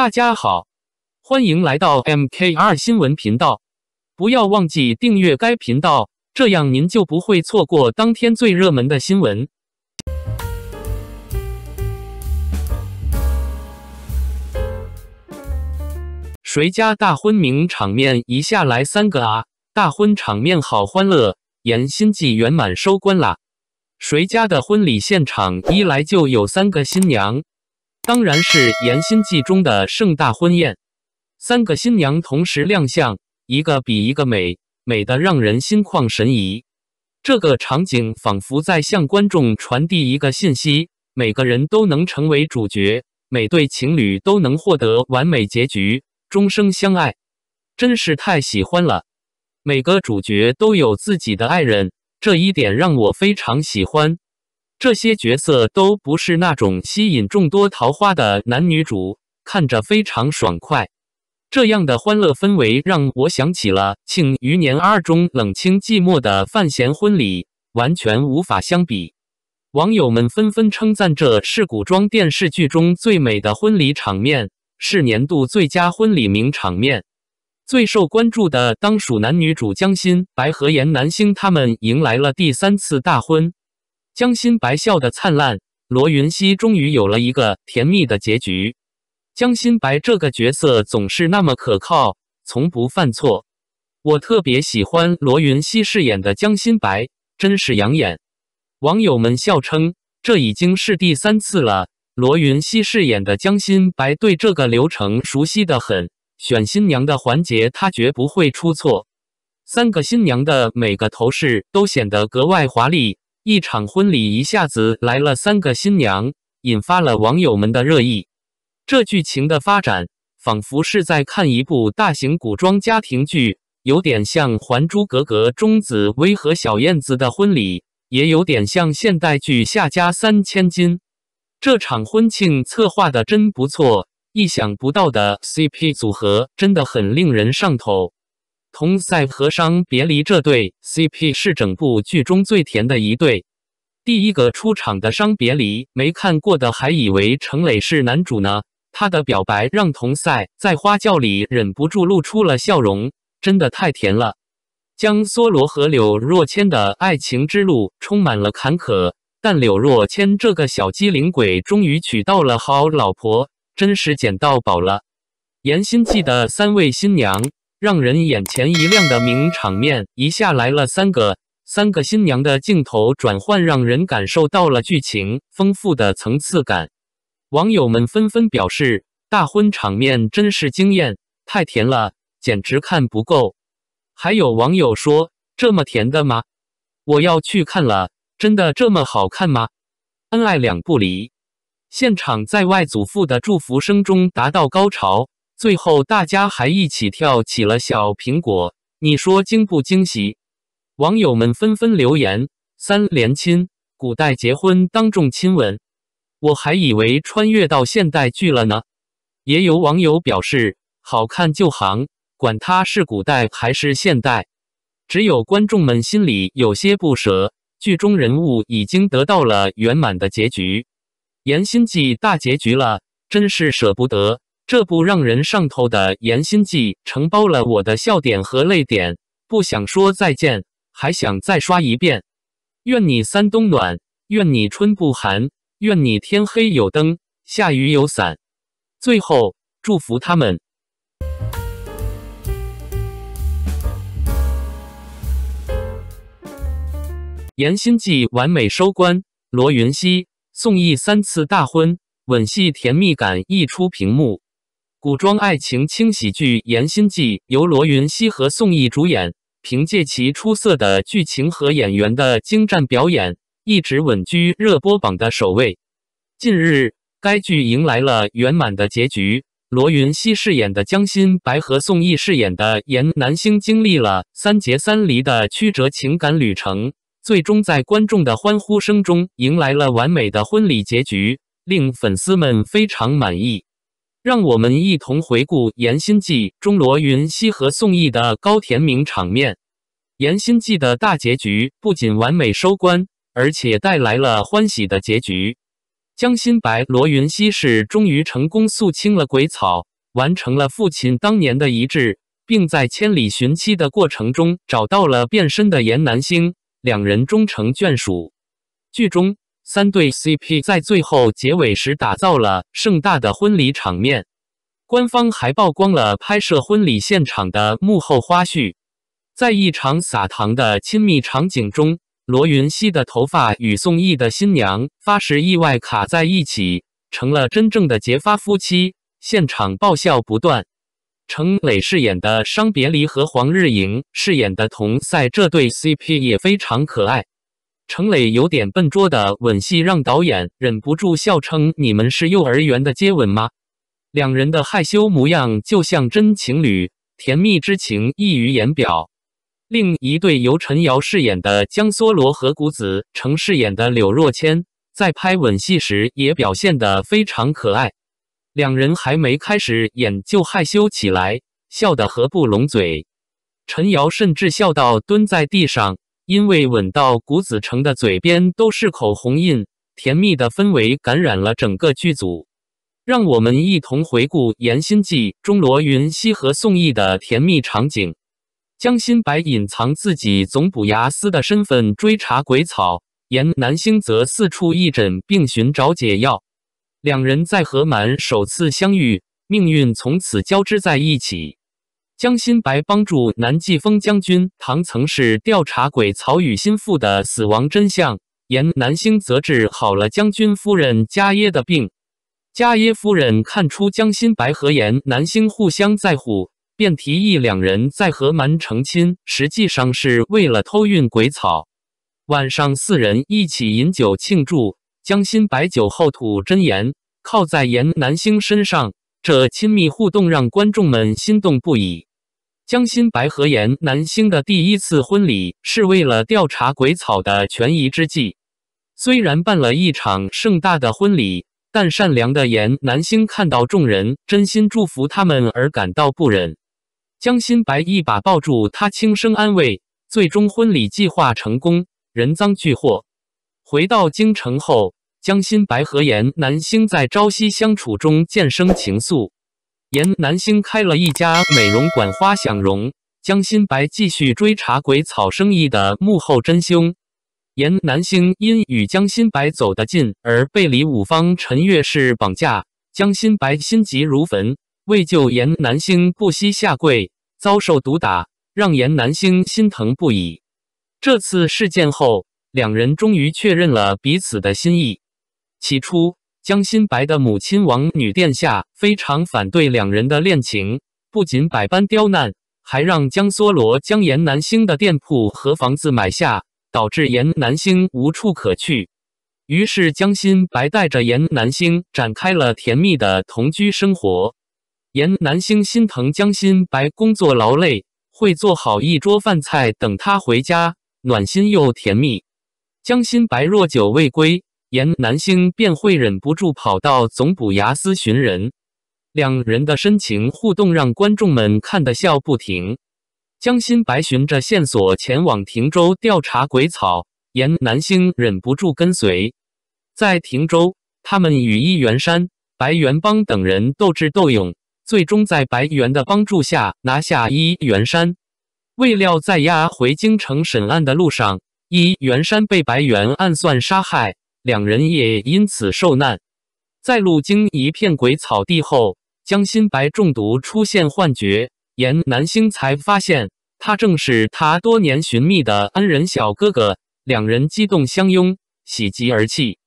大家好，欢迎来到 MKR 新闻频道。不要忘记订阅该频道，这样您就不会错过当天最热门的新闻。谁家大婚名场面一下来三个啊？大婚场面好欢乐，演新剧圆满收官啦。谁家的婚礼现场一来就有三个新娘？当然是《言心计》中的盛大婚宴，三个新娘同时亮相，一个比一个美，美得让人心旷神怡。这个场景仿佛在向观众传递一个信息：每个人都能成为主角，每对情侣都能获得完美结局，终生相爱。真是太喜欢了！每个主角都有自己的爱人，这一点让我非常喜欢。这些角色都不是那种吸引众多桃花的男女主，看着非常爽快。这样的欢乐氛围让我想起了《庆余年二》中冷清寂寞的范闲婚礼，完全无法相比。网友们纷纷称赞这是古装电视剧中最美的婚礼场面，是年度最佳婚礼名场面。最受关注的当属男女主江心白和颜南星，他们迎来了第三次大婚。江心白笑得灿烂，罗云熙终于有了一个甜蜜的结局。江心白这个角色总是那么可靠，从不犯错。我特别喜欢罗云熙饰演的江心白，真是养眼。网友们笑称，这已经是第三次了。罗云熙饰演的江心白对这个流程熟悉的很，选新娘的环节他绝不会出错。三个新娘的每个头饰都显得格外华丽。一场婚礼一下子来了三个新娘，引发了网友们的热议。这剧情的发展仿佛是在看一部大型古装家庭剧，有点像《还珠格格》中紫薇和小燕子的婚礼，也有点像现代剧《夏家三千金》。这场婚庆策划的真不错，意想不到的 CP 组合真的很令人上头。同赛和商别离这对 CP 是整部剧中最甜的一对。第一个出场的商别离，没看过的还以为程磊是男主呢。他的表白让童赛在花轿里忍不住露出了笑容，真的太甜了。江梭罗和柳若谦的爱情之路充满了坎坷，但柳若谦这个小机灵鬼终于娶到了好老婆，真是捡到宝了。颜心记的三位新娘。让人眼前一亮的名场面，一下来了三个，三个新娘的镜头转换，让人感受到了剧情丰富的层次感。网友们纷纷表示：“大婚场面真是惊艳，太甜了，简直看不够。”还有网友说：“这么甜的吗？我要去看了，真的这么好看吗？”恩爱两不离，现场在外祖父的祝福声中达到高潮。最后，大家还一起跳起了《小苹果》，你说惊不惊喜？网友们纷纷留言：“三连亲，古代结婚当众亲吻，我还以为穿越到现代剧了呢。”也有网友表示：“好看就行，管他是古代还是现代。”只有观众们心里有些不舍，剧中人物已经得到了圆满的结局，《颜心记》大结局了，真是舍不得。这部让人上头的《颜心记》承包了我的笑点和泪点，不想说再见，还想再刷一遍。愿你三冬暖，愿你春不寒，愿你天黑有灯，下雨有伞。最后，祝福他们。《颜心记》完美收官，罗云熙、宋轶三次大婚，吻戏甜蜜感溢出屏幕。古装爱情轻喜剧《颜心记》由罗云熙和宋轶主演，凭借其出色的剧情和演员的精湛表演，一直稳居热播榜的首位。近日，该剧迎来了圆满的结局。罗云熙饰演的江心白和宋轶饰演的颜南星经历了三结三离的曲折情感旅程，最终在观众的欢呼声中迎来了完美的婚礼结局，令粉丝们非常满意。让我们一同回顾《延心记》中罗云熙和宋轶的高甜名场面。《延心记》的大结局不仅完美收官，而且带来了欢喜的结局。江心白、罗云熙是终于成功肃清了鬼草，完成了父亲当年的遗志，并在千里寻妻的过程中找到了变身的颜南星，两人终成眷属。剧中。三对 CP 在最后结尾时打造了盛大的婚礼场面，官方还曝光了拍摄婚礼现场的幕后花絮。在一场撒糖的亲密场景中，罗云熙的头发与宋轶的新娘发誓意外卡在一起，成了真正的结发夫妻，现场爆笑不断。程磊饰演的商别离和黄日莹饰演的童赛这对 CP 也非常可爱。程磊有点笨拙的吻戏让导演忍不住笑称：“你们是幼儿园的接吻吗？”两人的害羞模样就像真情侣，甜蜜之情溢于言表。另一对由陈瑶饰演的江梭罗和谷子成饰演的柳若谦，在拍吻戏时也表现得非常可爱，两人还没开始演就害羞起来，笑得合不拢嘴。陈瑶甚至笑到蹲在地上。因为吻到谷子成的嘴边都是口红印，甜蜜的氛围感染了整个剧组。让我们一同回顾《颜心计》中罗云熙和宋轶的甜蜜场景。江心白隐藏自己总捕牙司的身份追查鬼草，延南星则四处义诊并寻找解药。两人在河蛮首次相遇，命运从此交织在一起。江心白帮助南季风将军唐曾氏调查鬼草与心腹的死亡真相，颜南星则治好了将军夫人家耶的病。家耶夫人看出江心白和颜南星互相在乎，便提议两人在河蛮成亲，实际上是为了偷运鬼草。晚上四人一起饮酒庆祝，江心白酒后吐真言，靠在颜南星身上，这亲密互动让观众们心动不已。江心白和颜南星的第一次婚礼是为了调查鬼草的权宜之计。虽然办了一场盛大的婚礼，但善良的颜南星看到众人真心祝福他们而感到不忍。江心白一把抱住他，轻声安慰。最终婚礼计划成功，人赃俱获。回到京城后，江心白和颜南星在朝夕相处中渐生情愫。颜南星开了一家美容馆“花想容”，江新白继续追查鬼草生意的幕后真凶。颜南星因与江新白走得近而被李五方、陈月氏绑架，江新白心急如焚，为救颜南星不惜下跪，遭受毒打，让颜南星心疼不已。这次事件后，两人终于确认了彼此的心意。起初，江心白的母亲王女殿下非常反对两人的恋情，不仅百般刁难，还让江梭罗将严南星的店铺和房子买下，导致严南星无处可去。于是江心白带着严南星展开了甜蜜的同居生活。严南星心疼江心白工作劳累，会做好一桌饭菜等他回家，暖心又甜蜜。江心白若久未归。严南星便会忍不住跑到总捕衙司寻人，两人的深情互动让观众们看得笑不停。江心白循着线索前往亭州调查鬼草，严南星忍不住跟随。在亭州，他们与一元山、白元邦等人斗智斗勇，最终在白元的帮助下拿下一元山。未料在押回京城审案的路上，一元山被白元暗算杀害。两人也因此受难，在路经一片鬼草地后，江心白中毒出现幻觉，颜南星才发现他正是他多年寻觅的恩人小哥哥。两人激动相拥，喜极而泣。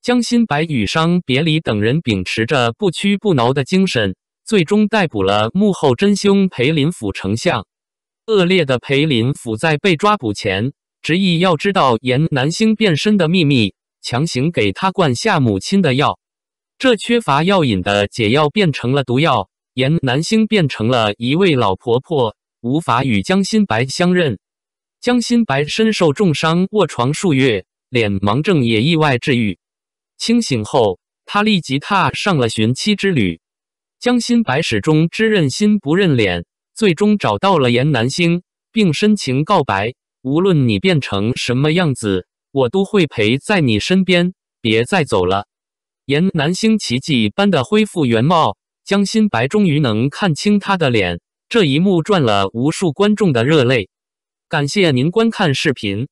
江心白与商别离等人秉持着不屈不挠的精神，最终逮捕了幕后真凶裴林府丞相。恶劣的裴林府在被抓捕前，执意要知道颜南星变身的秘密。强行给他灌下母亲的药，这缺乏药引的解药变成了毒药。颜南星变成了一位老婆婆，无法与江心白相认。江心白身受重伤，卧床数月，脸盲症也意外治愈。清醒后，他立即踏上了寻妻之旅。江心白始终只认心不认脸，最终找到了颜南星，并深情告白：“无论你变成什么样子。”我都会陪在你身边，别再走了。沿南星奇迹般的恢复原貌，江心白终于能看清他的脸。这一幕赚了无数观众的热泪。感谢您观看视频，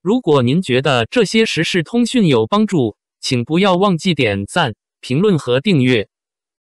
如果您觉得这些时事通讯有帮助，请不要忘记点赞、评论和订阅。